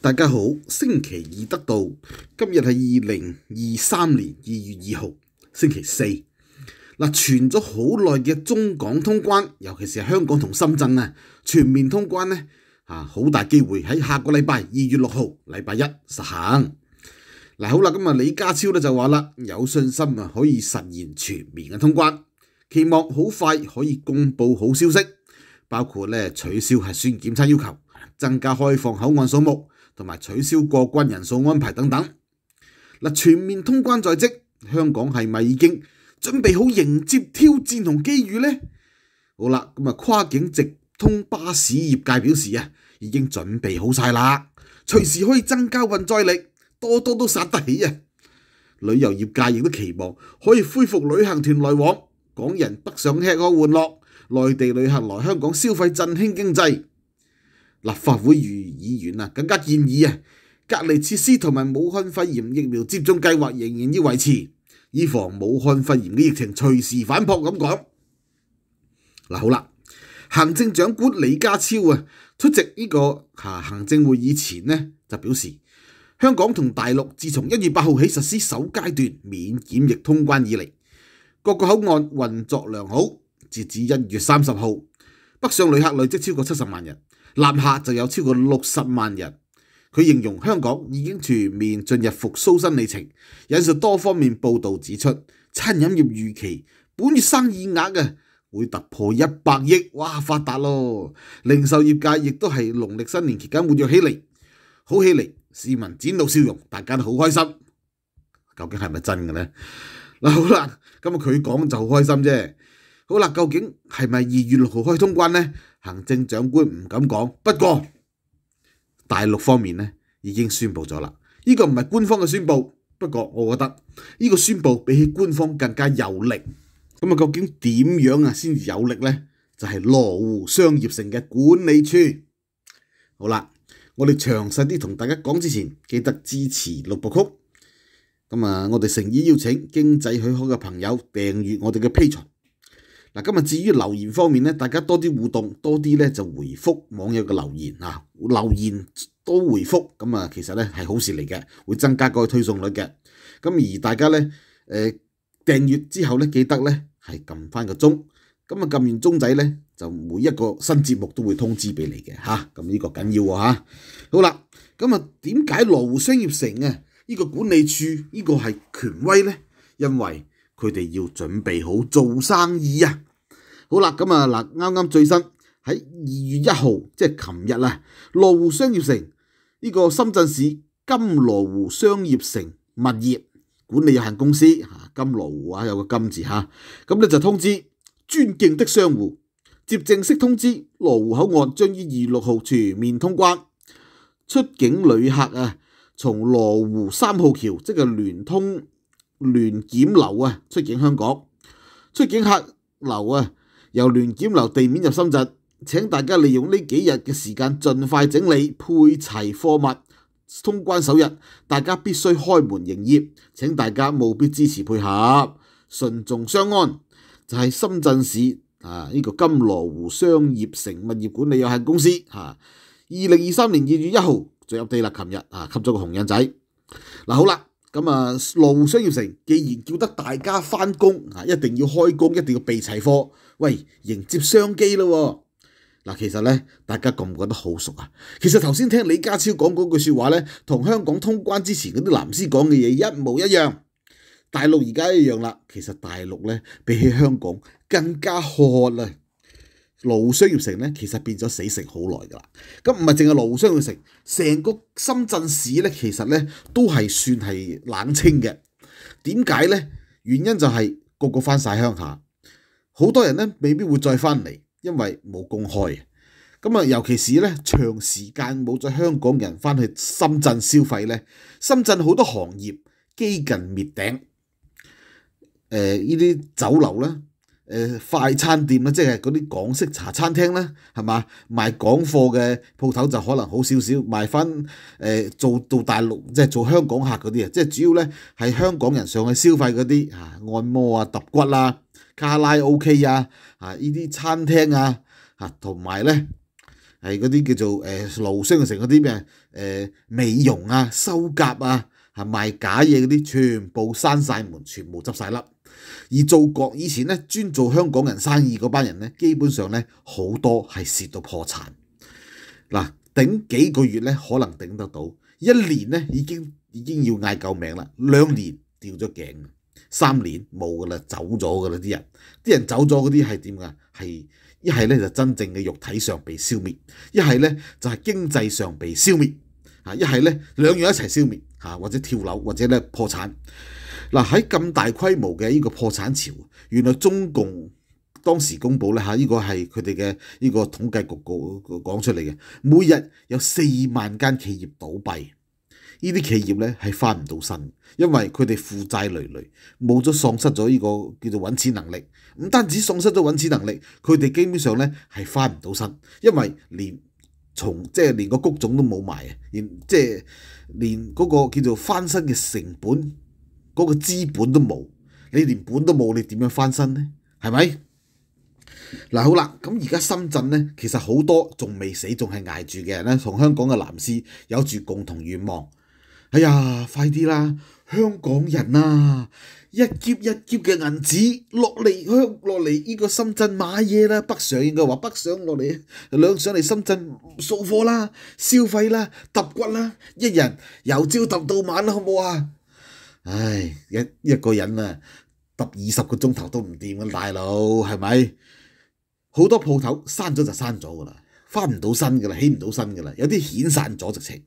大家好，星期二得到，今日係二零二三年二月二號星期四。嗱，存咗好耐嘅中港通關，尤其是香港同深圳啊，全面通關咧，啊，好大機會喺下個禮拜二月六號禮拜一實行。嗱，好啦，咁啊，李家超咧就話啦，有信心啊可以實現全面嘅通關，期望好快可以公布好消息，包括咧取消核酸檢測要求，增加開放口岸數目。同埋取消過關人數安排等等，嗱全面通關在即，香港係咪已經準備好迎接挑戰同機遇呢？好啦，咁啊跨境直通巴士業界表示啊，已經準備好晒啦，隨時可以增加運載力，多多都殺得起啊！旅遊業界亦都期望可以恢復旅行團來往，港人北上吃個玩樂，內地旅客來香港消費，振興經濟。立法會議議員啊，更加建議啊，隔離設施同埋武漢肺炎疫苗接種計劃仍然要維持，以防武漢肺炎嘅疫情隨時反撲。咁講嗱，好啦，行政長官李家超啊出席呢個嚇行政會議前呢，就表示香港同大陸自從一月八號起實施首階段免檢疫通關以嚟，各個口岸運作良好，截至一月三十號，北上旅客累積超過七十萬人。南下就有超過六十萬人。佢形容香港已經全面進入復甦新里程。引述多方面報導指出，餐飲業預期本月生意額嘅會突破一百億，哇發達咯！零售業界亦都係農曆新年期間活躍起嚟，好起嚟，市民展露笑容，大家都好開心。究竟係咪真嘅呢？嗱好啦，今日佢講就好開心啫。好啦，究竟系咪二月六号开通关呢？行政长官唔敢讲，不过大陆方面呢已经宣布咗啦。呢个唔系官方嘅宣布，不过我觉得呢个宣布比起官方更加有力。咁啊，究竟点样啊先有力呢？就系罗湖商业城嘅管理处。好啦，我哋详细啲同大家讲之前，记得支持六部曲。咁啊，我哋诚意邀请经济许可嘅朋友订阅我哋嘅 P. C. 嗱，今日至於留言方面咧，大家多啲互動，多啲咧就回覆網友嘅留言啊，留言多回覆，咁啊其實咧係好事嚟嘅，會增加個推送率嘅。咁而大家咧，誒訂閱之後咧，記得咧係撳翻個鐘，咁啊撳完鐘仔咧，就每一個新節目都會通知俾你嘅嚇，咁呢個緊要喎嚇。好啦，咁啊點解羅湖商業城啊呢個管理處呢個係權威咧？因為佢哋要準備好做生意啊。好啦，咁啊嗱，啱啱最新喺二月一號，即係琴日啊，羅湖商業城呢個深圳市金羅湖商業城物業管理有限公司金羅湖啊，有個金字吓，咁咧就通知尊敬的商户，接正式通知，羅湖口岸將於二六號全面通關，出境旅客啊，從羅湖三號橋即係聯通聯檢樓啊，出境香港，出境客流啊。由联检楼地面入深圳，请大家利用呢几日嘅时间尽快整理配齐货物。通关首日，大家必须开门营业，请大家务必支持配合，顺众相安。就系深圳市啊呢个金罗湖商业城物业管理有限公司吓，二零二三年二月一号进入地啦，琴日啊吸咗个红印仔。嗱好啦。咁啊，路商業城既然叫得大家翻工啊，一定要開工，一定要備齊貨，喂，迎接商機咯喎！嗱，其實咧，大家覺唔覺得好熟啊？其實頭先聽李家超講嗰句説話咧，同香港通關之前嗰啲藍絲講嘅嘢一模一樣。大陸而家一樣啦，其實大陸咧比起香港更加渴啦。罗商业城咧，其实变咗死城好耐噶啦。咁唔係淨係罗商业城，成個深圳市咧，其實咧都係算係冷清嘅。點解咧？原因就係個個翻曬鄉下，好多人咧未必會再翻嚟，因為冇公開。咁啊，尤其是咧長時間冇咗香港人翻去深圳消費咧，深圳好多行業幾近滅頂。誒，呢啲酒樓咧誒快餐店啦，即係嗰啲港式茶餐廳啦，係嘛賣港貨嘅鋪頭就可能好少少，賣翻誒做到大陸即係做香港客嗰啲啊，即係主要咧係香港人上去消費嗰啲啊，按摩啊、揼骨啦、卡拉 OK 啊，啊依啲餐廳啊，啊同埋咧係嗰啲叫做誒樓上城嗰啲咩誒美容啊、修甲啊，係賣假嘢嗰啲，全部閂曬門，全部執曬笠。而做国以前咧，专做香港人生意嗰班人咧，基本上咧好多系蚀到破产。嗱，顶几个月咧可能顶得到，一年咧已经已经要嗌救命啦，两年掉咗颈，三年冇噶啦，走咗噶啦啲人，啲人走咗嗰啲系点噶？系一系咧就真正嘅肉体上被消灭，一系咧就系经济上被消灭，啊，一系咧两样一齐消灭，啊，或者跳楼，或者咧破产。嗱喺咁大規模嘅呢個破產潮，原來中共當時公佈咧嚇，呢個係佢哋嘅呢個統計局告講出嚟嘅，每日有四萬間企業倒閉，呢啲企業咧係翻唔到身，因為佢哋負債累累，冇咗喪失咗呢個叫做揾錢能力。唔單止喪失咗揾錢能力，佢哋基本上咧係翻唔到身，因為連從即係連個谷種都冇埋啊，即係連嗰個叫做翻身嘅成本。嗰個資本都冇，你連本都冇，你點樣翻身呢？係咪？嗱好啦，咁而家深圳咧，其實好多仲未死，仲係捱住嘅人咧，同香港嘅男士有住共同願望。哎呀，快啲啦，香港人啊，一劫一劫嘅銀紙落嚟香，落嚟呢個深圳買嘢啦，北上應該話北上落嚟，兩上嚟深圳掃貨啦、消費啦、揼骨啦，一日由朝揼到晚，好唔好啊？唉，一一个人啊，揼二十个钟头都唔掂啊，大佬，系咪？好多铺头闩咗就闩咗㗎啦，翻唔到身㗎啦，起唔到身㗎啦，有啲遣散咗直情，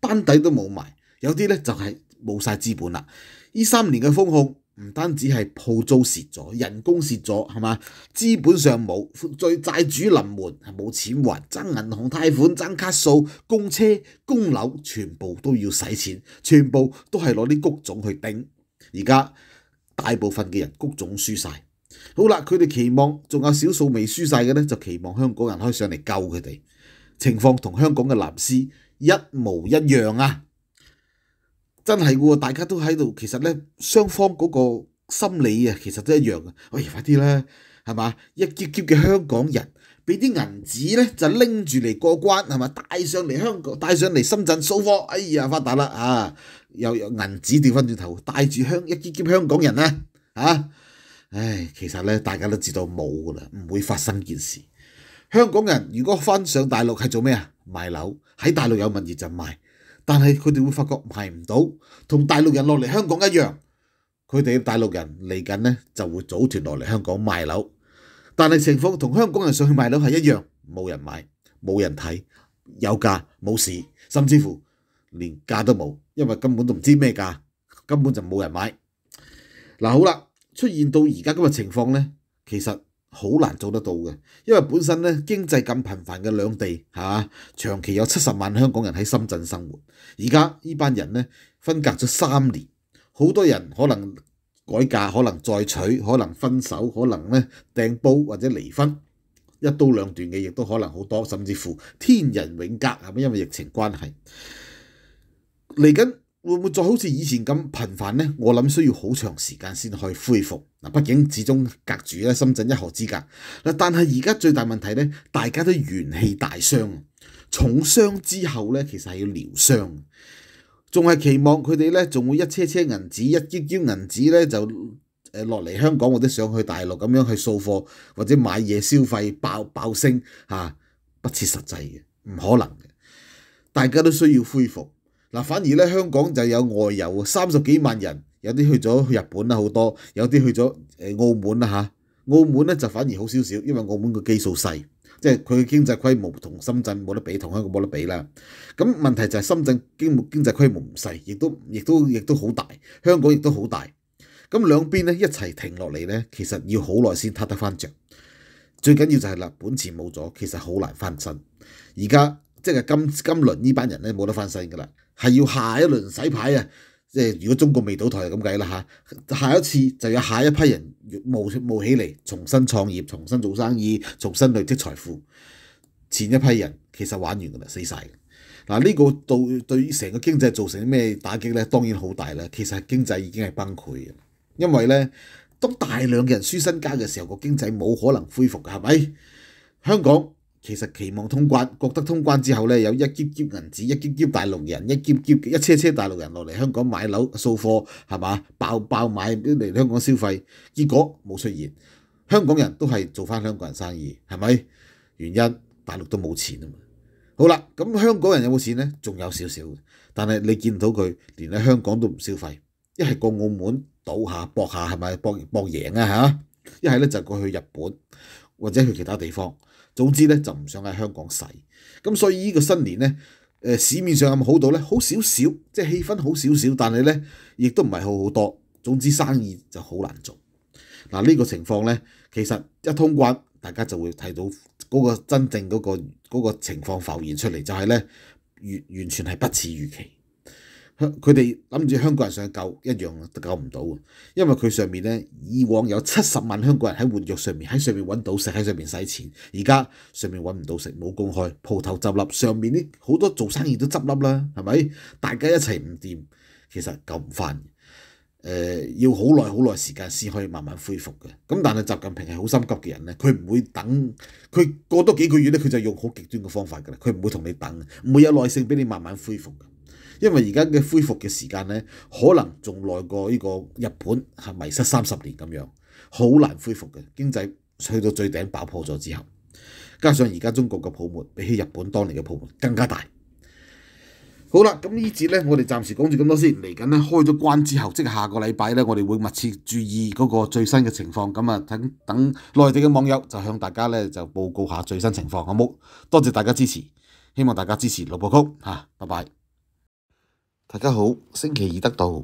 班底都冇埋，有啲咧就系冇晒资本啦，呢三年嘅风控唔單止係鋪租蝕咗，人工蝕咗，係嘛？資本上冇，最債主臨門係冇錢還，爭銀行貸款，爭卡數，供車、供樓，全部都要使錢，全部都係攞啲谷種去頂。而家大部分嘅人谷種輸晒。好啦，佢哋期望仲有少數未輸晒嘅咧，就期望香港人可以上嚟救佢哋，情況同香港嘅藍絲一模一樣啊！真係喎，大家都喺度，其實咧雙方嗰個心理啊，其實都一樣嘅。哎，快啲啦，係嘛？一劫劫嘅香港人俾啲銀紙咧，就拎住嚟過關，係嘛？帶上嚟香港，帶上嚟深圳掃貨。哎呀，發達啦啊！又有銀紙掉翻轉頭，帶住香一劫劫香港人啊唉，其實咧大家都知道冇噶啦，唔會發生件事。香港人如果翻上大陸係做咩啊？賣樓喺大陸有物業就賣。但係佢哋會發覺賣唔到，同大陸人落嚟香港一樣。佢哋大陸人嚟緊咧就會組團落嚟香港賣樓，但係情況同香港人上去賣樓係一樣，冇人買，冇人睇，有價冇市，甚至乎連價都冇，因為根本都唔知咩價，根本就冇人買。嗱，好啦，出現到而家咁嘅情況咧，其實。好难做得到嘅，因为本身咧经济咁频繁嘅两地，吓长期有七十万香港人喺深圳生活，而家呢班人咧分隔咗三年，好多人可能改嫁，可能再娶，可能分手，可能咧订煲或者离婚，一刀两断嘅亦都可能好多，甚至乎天人永隔，系咪因为疫情关系嚟紧？會唔會再好似以前咁頻繁呢？我諗需要好長時間先可以恢復。嗱，畢竟始終隔住咧深圳一河之隔。嗱，但係而家最大問題呢，大家都元氣大傷，重傷之後呢，其實係要療傷。仲係期望佢哋呢，仲會一車車銀紙、一嬌嬌銀紙呢，就落嚟香港或者上去大陸咁樣去掃貨或者買嘢消費爆爆升嚇，不切實際嘅，唔可能嘅。大家都需要恢復。嗱，反而咧香港就有外遊三十幾萬人，有啲去咗日本啦，好多，有啲去咗誒澳門啦嚇。澳門咧就反而好少少，因為澳門個基數細，即係佢嘅經濟規模同深圳冇得比，同香港冇得比啦。咁問題就係深圳經經濟規模唔細，亦都亦都亦都好大，香港亦都好大。咁兩邊咧一齊停落嚟咧，其實要好耐先踏得翻著。最緊要就係啦，本錢冇咗，其實好難翻身。而家。即係今今輪呢班人咧冇得翻身噶啦，係要下一輪洗牌啊！即係如果中國未倒台就咁計啦嚇，下一次就有下一批人冒冒起嚟，重新創業、重新做生意、重新累積財富。前一批人其實玩完噶啦，死曬。嗱呢個對對成個經濟造成咩打擊咧？當然好大啦。其實經濟已經係崩潰嘅，因為咧當大量嘅人輸身家嘅時候，個經濟冇可能恢復嘅，係咪？香港。其實期望通關，覺得通關之後咧有一劫劫銀紙，一劫劫大陸人，一劫劫一車車大陸人落嚟香港買樓掃貨，係嘛？爆爆買嚟香港消費，結果冇出現。香港人都係做翻香港人生意，係咪？原因大陸都冇錢啊嘛。好啦，咁香港人有冇錢咧？仲有少少，但係你見到佢連喺香港都唔消費，一係過澳門賭下博下係咪？博搏贏啊嚇！一係咧就過去日本或者去其他地方。總之咧就唔想喺香港洗，咁所以呢個新年咧，誒市面上咁好到呢？好少少，即係氣氛好少少，但係呢亦都唔係好好多。總之生意就好難做。嗱呢個情況呢，其實一通關，大家就會睇到嗰個真正嗰個個情況浮現出嚟，就係呢完完全係不似預期。佢哋諗住香港人想救一樣都救唔到嘅，因為佢上面咧以往有七十萬香港人喺活躍上面喺上面揾到食喺上面使錢，而家上面揾唔到食冇工開，鋪頭執笠，上面啲好多做生意都執笠啦，係咪？大家一齊唔掂，其實救唔翻。誒，要好耐好耐時間先可以慢慢恢復嘅。咁但係習近平係好心急嘅人咧，佢唔會等，佢過多幾個月咧，佢就用好極端嘅方法㗎啦。佢唔會同你等，唔會有耐性俾你慢慢恢復。因為而家嘅恢復嘅時間咧，可能仲耐過呢個日本係迷失三十年咁樣，好難恢復嘅經濟去到最頂爆破咗之後，加上而家中國嘅泡沫比起日本當年嘅泡沫更加大。好啦，咁呢節呢，我哋暫時講住咁多先。嚟緊呢，開咗關之後，即係下個禮拜呢，我哋會密切注意嗰個最新嘅情況。咁啊，等等內地嘅網友就向大家呢，就報告下最新情況。好冇多謝大家支持，希望大家支持老布曲嚇，拜拜。大家好，星期二得到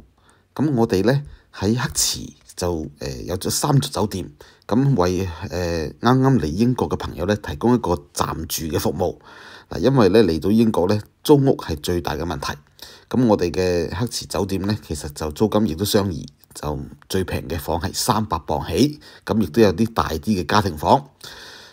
咁我哋咧喺黑池就诶有咗三座酒店，咁为诶啱啱嚟英国嘅朋友咧提供一个暂住嘅服务嗱，因为咧嚟到英国咧租屋系最大嘅问题，咁我哋嘅黑池酒店咧其实就租金亦都相宜，就最平嘅房系三百磅起，咁亦都有啲大啲嘅家庭房。